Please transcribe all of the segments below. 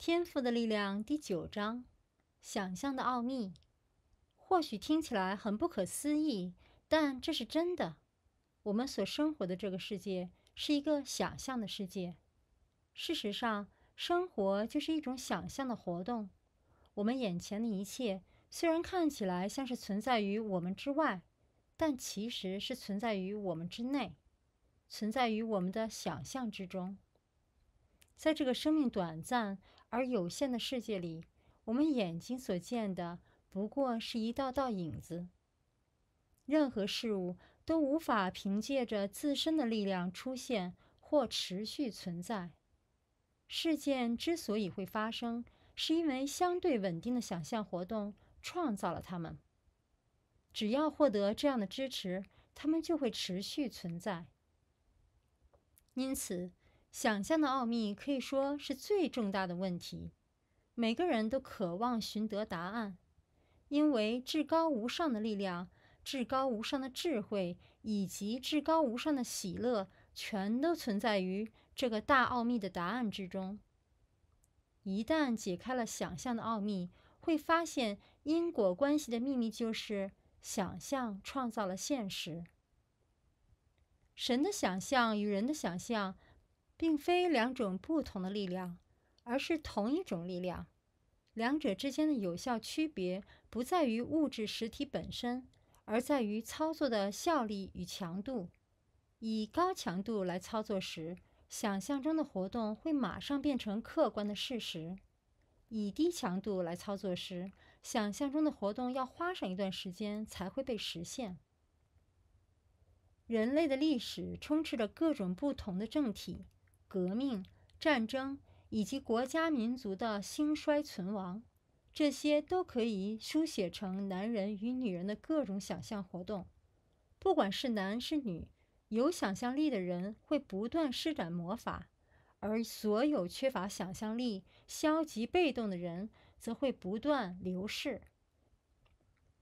天赋的力量第九章：想象的奥秘。或许听起来很不可思议，但这是真的。我们所生活的这个世界是一个想象的世界。事实上，生活就是一种想象的活动。我们眼前的一切虽然看起来像是存在于我们之外，但其实是存在于我们之内，存在于我们的想象之中。在这个生命短暂。而有限的世界里，我们眼睛所见的不过是一道道影子。任何事物都无法凭借着自身的力量出现或持续存在。事件之所以会发生，是因为相对稳定的想象活动创造了它们。只要获得这样的支持，它们就会持续存在。因此，想象的奥秘可以说是最重大的问题，每个人都渴望寻得答案，因为至高无上的力量、至高无上的智慧以及至高无上的喜乐，全都存在于这个大奥秘的答案之中。一旦解开了想象的奥秘，会发现因果关系的秘密就是：想象创造了现实。神的想象与人的想象。并非两种不同的力量，而是同一种力量。两者之间的有效区别不在于物质实体本身，而在于操作的效力与强度。以高强度来操作时，想象中的活动会马上变成客观的事实；以低强度来操作时，想象中的活动要花上一段时间才会被实现。人类的历史充斥着各种不同的政体。革命、战争以及国家民族的兴衰存亡，这些都可以书写成男人与女人的各种想象活动。不管是男是女，有想象力的人会不断施展魔法，而所有缺乏想象力、消极被动的人则会不断流逝。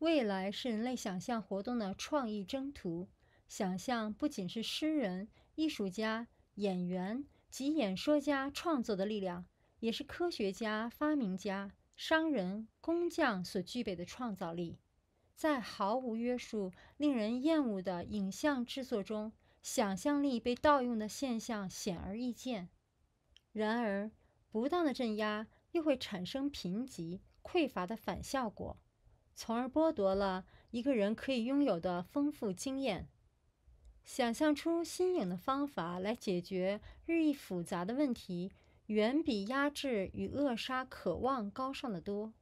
未来是人类想象活动的创意征途。想象不仅是诗人、艺术家、演员。及演说家创作的力量，也是科学家、发明家、商人、工匠所具备的创造力。在毫无约束、令人厌恶的影像制作中，想象力被盗用的现象显而易见。然而，不当的镇压又会产生贫瘠、匮乏的反效果，从而剥夺了一个人可以拥有的丰富经验。想象出新颖的方法来解决日益复杂的问题，远比压制与扼杀渴望高尚得多。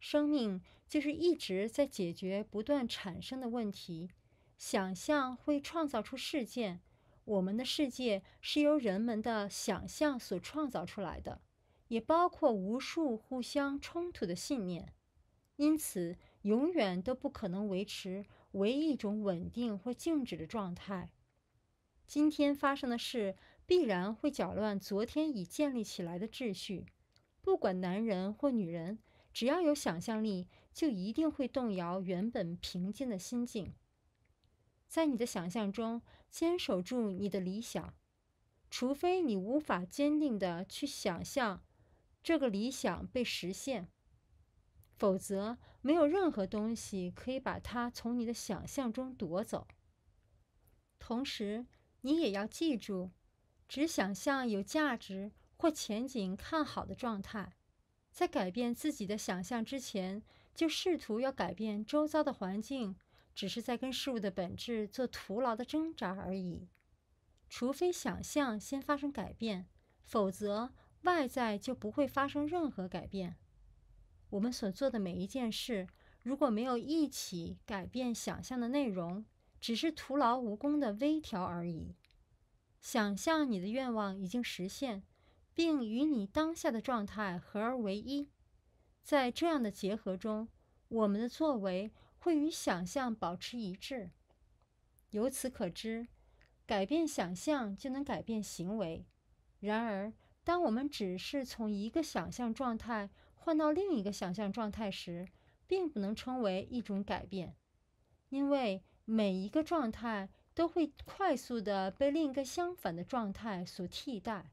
生命就是一直在解决不断产生的问题。想象会创造出事件，我们的世界是由人们的想象所创造出来的，也包括无数互相冲突的信念，因此永远都不可能维持。为一种稳定或静止的状态。今天发生的事必然会搅乱昨天已建立起来的秩序。不管男人或女人，只要有想象力，就一定会动摇原本平静的心境。在你的想象中，坚守住你的理想，除非你无法坚定地去想象这个理想被实现。否则，没有任何东西可以把它从你的想象中夺走。同时，你也要记住，只想象有价值或前景看好的状态。在改变自己的想象之前，就试图要改变周遭的环境，只是在跟事物的本质做徒劳的挣扎而已。除非想象先发生改变，否则外在就不会发生任何改变。我们所做的每一件事，如果没有一起改变想象的内容，只是徒劳无功的微调而已。想象你的愿望已经实现，并与你当下的状态合而为一，在这样的结合中，我们的作为会与想象保持一致。由此可知，改变想象就能改变行为。然而，当我们只是从一个想象状态，换到另一个想象状态时，并不能称为一种改变，因为每一个状态都会快速的被另一个相反的状态所替代。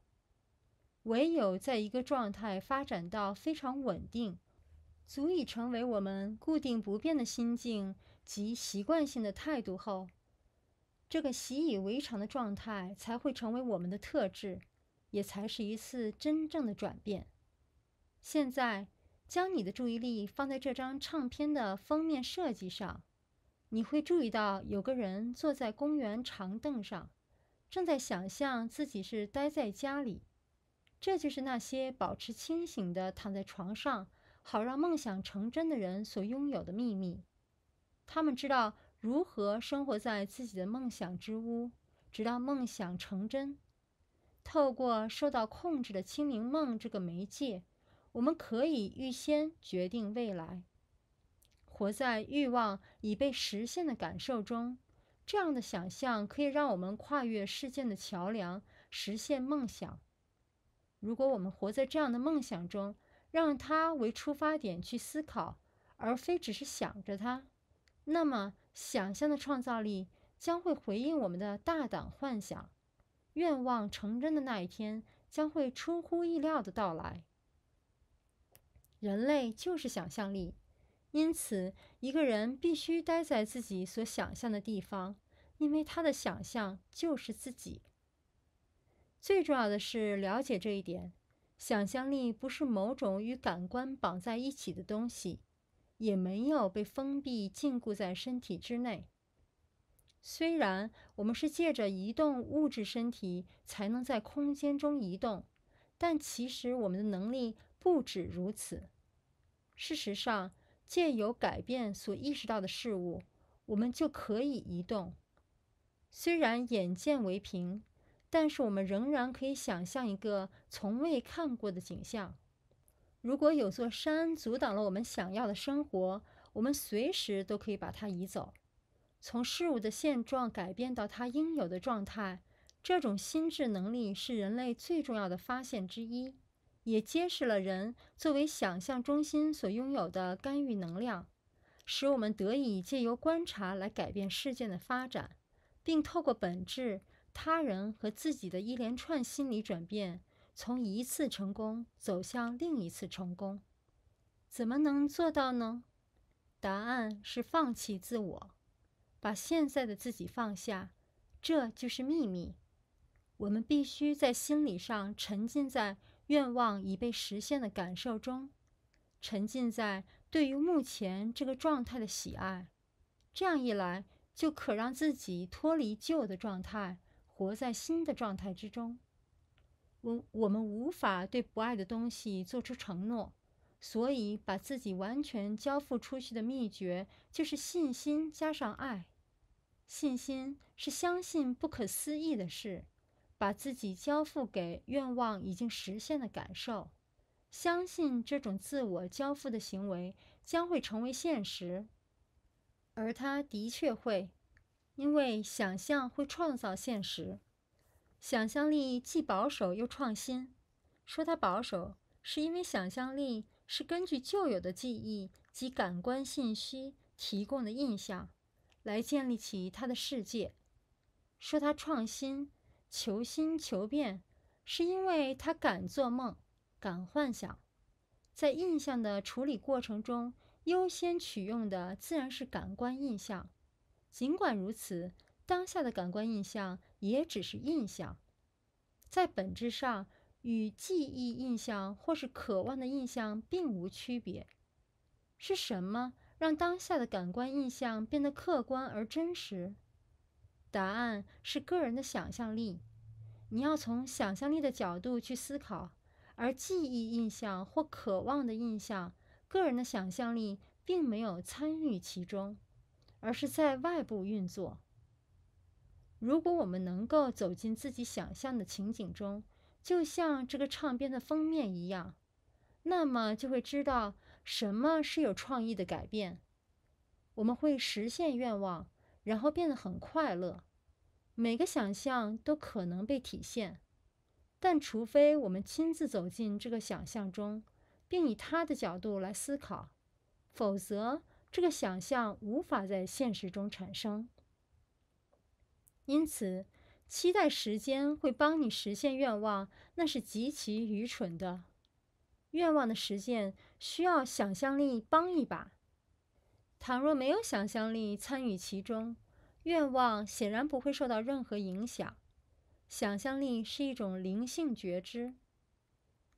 唯有在一个状态发展到非常稳定，足以成为我们固定不变的心境及习惯性的态度后，这个习以为常的状态才会成为我们的特质，也才是一次真正的转变。现在，将你的注意力放在这张唱片的封面设计上，你会注意到有个人坐在公园长凳上，正在想象自己是待在家里。这就是那些保持清醒的躺在床上，好让梦想成真的人所拥有的秘密。他们知道如何生活在自己的梦想之屋，直到梦想成真。透过受到控制的清明梦这个媒介。我们可以预先决定未来，活在欲望已被实现的感受中。这样的想象可以让我们跨越事件的桥梁，实现梦想。如果我们活在这样的梦想中，让它为出发点去思考，而非只是想着它，那么想象的创造力将会回应我们的大胆幻想。愿望成真的那一天将会出乎意料的到来。人类就是想象力，因此一个人必须待在自己所想象的地方，因为他的想象就是自己。最重要的是了解这一点：想象力不是某种与感官绑在一起的东西，也没有被封闭禁锢在身体之内。虽然我们是借着移动物质身体才能在空间中移动，但其实我们的能力。不止如此，事实上，借由改变所意识到的事物，我们就可以移动。虽然眼见为凭，但是我们仍然可以想象一个从未看过的景象。如果有座山阻挡了我们想要的生活，我们随时都可以把它移走，从事物的现状改变到它应有的状态。这种心智能力是人类最重要的发现之一。也揭示了人作为想象中心所拥有的干预能量，使我们得以借由观察来改变事件的发展，并透过本质、他人和自己的一连串心理转变，从一次成功走向另一次成功。怎么能做到呢？答案是放弃自我，把现在的自己放下，这就是秘密。我们必须在心理上沉浸在。愿望已被实现的感受中，沉浸在对于目前这个状态的喜爱，这样一来就可让自己脱离旧的状态，活在新的状态之中。我我们无法对不爱的东西做出承诺，所以把自己完全交付出去的秘诀就是信心加上爱。信心是相信不可思议的事。把自己交付给愿望已经实现的感受，相信这种自我交付的行为将会成为现实，而他的确会，因为想象会创造现实。想象力既保守又创新。说它保守，是因为想象力是根据旧有的记忆及感官信息提供的印象，来建立起他的世界。说它创新。求新求变，是因为他敢做梦，敢幻想。在印象的处理过程中，优先取用的自然是感官印象。尽管如此，当下的感官印象也只是印象，在本质上与记忆印象或是渴望的印象并无区别。是什么让当下的感官印象变得客观而真实？答案是个人的想象力。你要从想象力的角度去思考，而记忆印象或渴望的印象，个人的想象力并没有参与其中，而是在外部运作。如果我们能够走进自己想象的情景中，就像这个唱片的封面一样，那么就会知道什么是有创意的改变。我们会实现愿望。然后变得很快乐。每个想象都可能被体现，但除非我们亲自走进这个想象中，并以他的角度来思考，否则这个想象无法在现实中产生。因此，期待时间会帮你实现愿望，那是极其愚蠢的。愿望的实现需要想象力帮一把。倘若没有想象力参与其中，愿望显然不会受到任何影响。想象力是一种灵性觉知，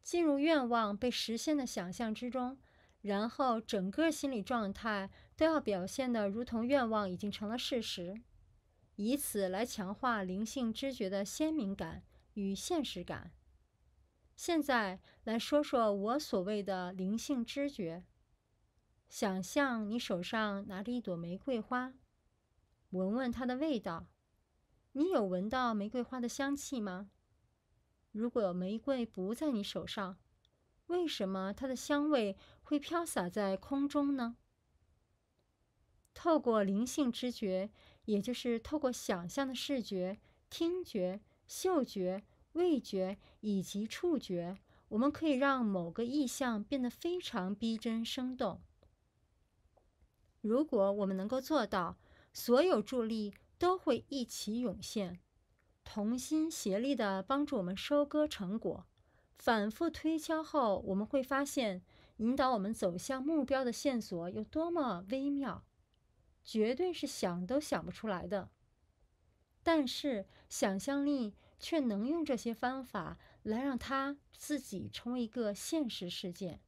进入愿望被实现的想象之中，然后整个心理状态都要表现得如同愿望已经成了事实，以此来强化灵性知觉的鲜明感与现实感。现在来说说我所谓的灵性知觉。想象你手上拿着一朵玫瑰花，闻闻它的味道。你有闻到玫瑰花的香气吗？如果玫瑰不在你手上，为什么它的香味会飘洒在空中呢？透过灵性知觉，也就是透过想象的视觉、听觉、嗅觉、味觉以及触觉，我们可以让某个意象变得非常逼真、生动。如果我们能够做到，所有助力都会一起涌现，同心协力地帮助我们收割成果。反复推敲后，我们会发现引导我们走向目标的线索有多么微妙，绝对是想都想不出来的。但是想象力却能用这些方法来让它自己成为一个现实事件。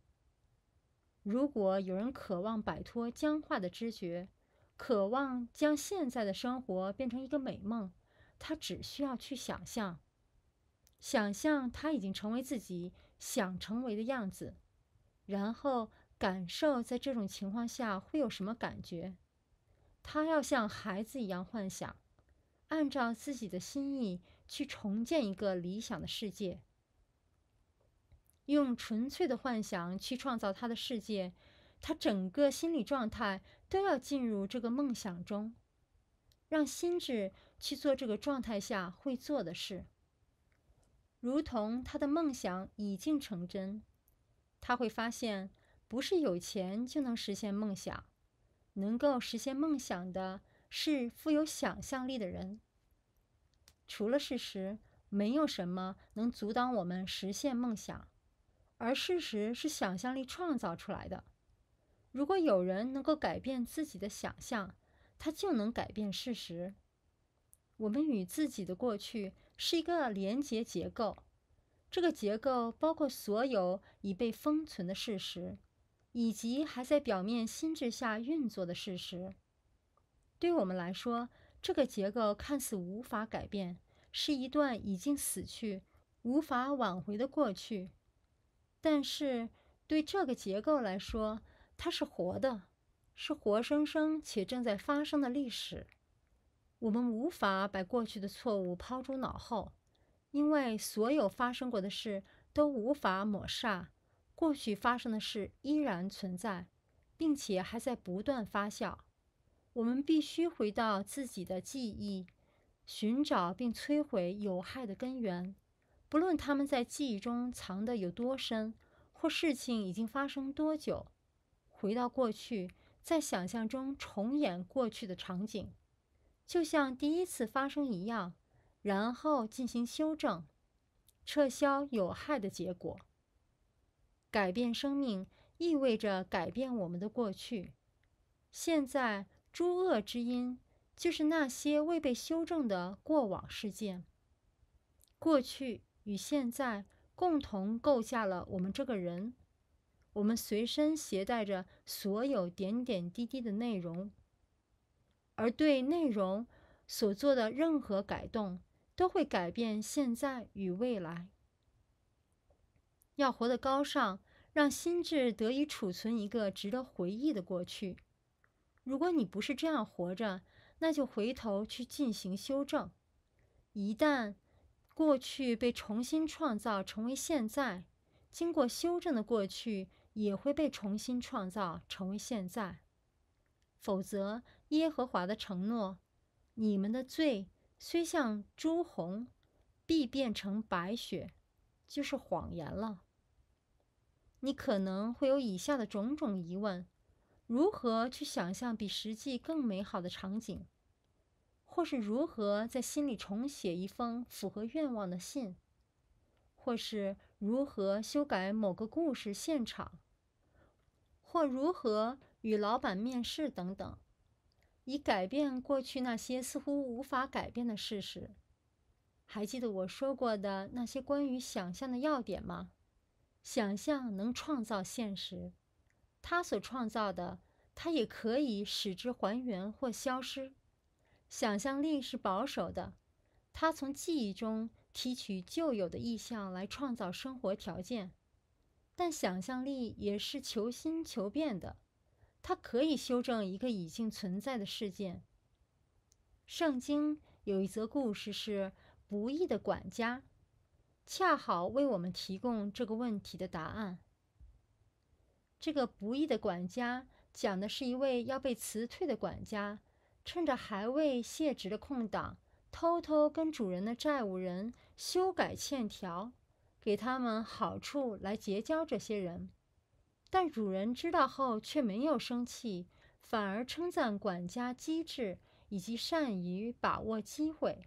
如果有人渴望摆脱僵化的知觉，渴望将现在的生活变成一个美梦，他只需要去想象，想象他已经成为自己想成为的样子，然后感受在这种情况下会有什么感觉。他要像孩子一样幻想，按照自己的心意去重建一个理想的世界。用纯粹的幻想去创造他的世界，他整个心理状态都要进入这个梦想中，让心智去做这个状态下会做的事。如同他的梦想已经成真，他会发现，不是有钱就能实现梦想，能够实现梦想的是富有想象力的人。除了事实，没有什么能阻挡我们实现梦想。而事实是想象力创造出来的。如果有人能够改变自己的想象，他就能改变事实。我们与自己的过去是一个连结结构，这个结构包括所有已被封存的事实，以及还在表面心智下运作的事实。对我们来说，这个结构看似无法改变，是一段已经死去、无法挽回的过去。但是，对这个结构来说，它是活的，是活生生且正在发生的历史。我们无法把过去的错误抛诸脑后，因为所有发生过的事都无法抹煞，过去发生的事依然存在，并且还在不断发酵。我们必须回到自己的记忆，寻找并摧毁有害的根源。不论他们在记忆中藏得有多深，或事情已经发生多久，回到过去，在想象中重演过去的场景，就像第一次发生一样，然后进行修正，撤销有害的结果。改变生命意味着改变我们的过去。现在，诸恶之因就是那些未被修正的过往事件，过去。与现在共同构架了我们这个人，我们随身携带着所有点点滴滴的内容，而对内容所做的任何改动，都会改变现在与未来。要活得高尚，让心智得以储存一个值得回忆的过去。如果你不是这样活着，那就回头去进行修正。一旦。过去被重新创造成为现在，经过修正的过去也会被重新创造成为现在。否则，耶和华的承诺：“你们的罪虽像朱红，必变成白雪”，就是谎言了。你可能会有以下的种种疑问：如何去想象比实际更美好的场景？或是如何在心里重写一封符合愿望的信，或是如何修改某个故事现场，或如何与老板面试等等，以改变过去那些似乎无法改变的事实。还记得我说过的那些关于想象的要点吗？想象能创造现实，它所创造的，它也可以使之还原或消失。想象力是保守的，它从记忆中提取旧有的意象来创造生活条件，但想象力也是求新求变的，它可以修正一个已经存在的事件。圣经有一则故事是《不义的管家》，恰好为我们提供这个问题的答案。这个不义的管家讲的是一位要被辞退的管家。趁着还未卸职的空档，偷偷跟主人的债务人修改欠条，给他们好处来结交这些人。但主人知道后却没有生气，反而称赞管家机智以及善于把握机会。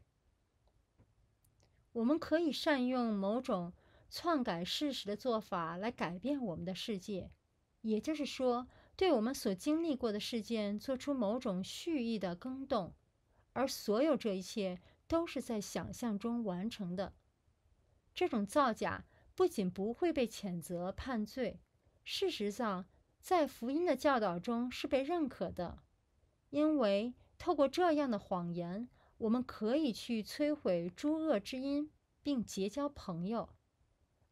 我们可以善用某种篡改事实的做法来改变我们的世界，也就是说。对我们所经历过的事件做出某种蓄意的更动，而所有这一切都是在想象中完成的。这种造假不仅不会被谴责判罪，事实上，在福音的教导中是被认可的，因为透过这样的谎言，我们可以去摧毁诸恶之因，并结交朋友，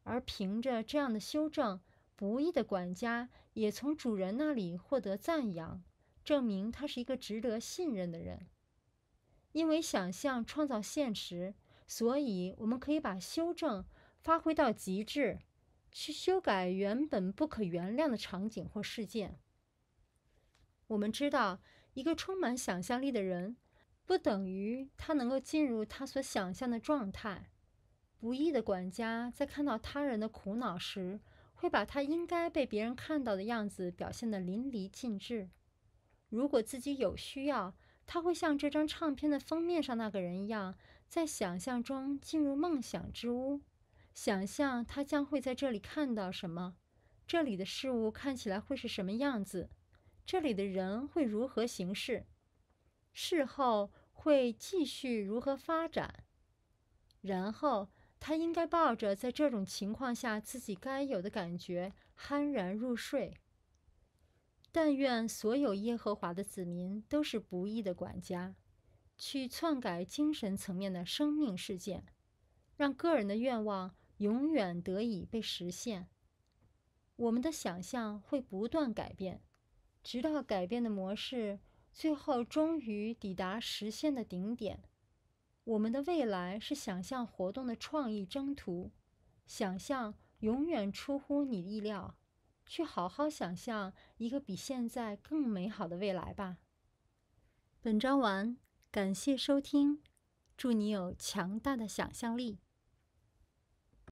而凭着这样的修正。不易的管家也从主人那里获得赞扬，证明他是一个值得信任的人。因为想象创造现实，所以我们可以把修正发挥到极致，去修改原本不可原谅的场景或事件。我们知道，一个充满想象力的人，不等于他能够进入他所想象的状态。不易的管家在看到他人的苦恼时，会把他应该被别人看到的样子表现得淋漓尽致。如果自己有需要，他会像这张唱片的封面上那个人一样，在想象中进入梦想之屋，想象他将会在这里看到什么，这里的事物看起来会是什么样子，这里的人会如何行事，事后会继续如何发展，然后。他应该抱着在这种情况下自己该有的感觉酣然入睡。但愿所有耶和华的子民都是不义的管家，去篡改精神层面的生命事件，让个人的愿望永远得以被实现。我们的想象会不断改变，直到改变的模式最后终于抵达实现的顶点。我们的未来是想象活动的创意征途，想象永远出乎你意料。去好好想象一个比现在更美好的未来吧。本章完，感谢收听，祝你有强大的想象力。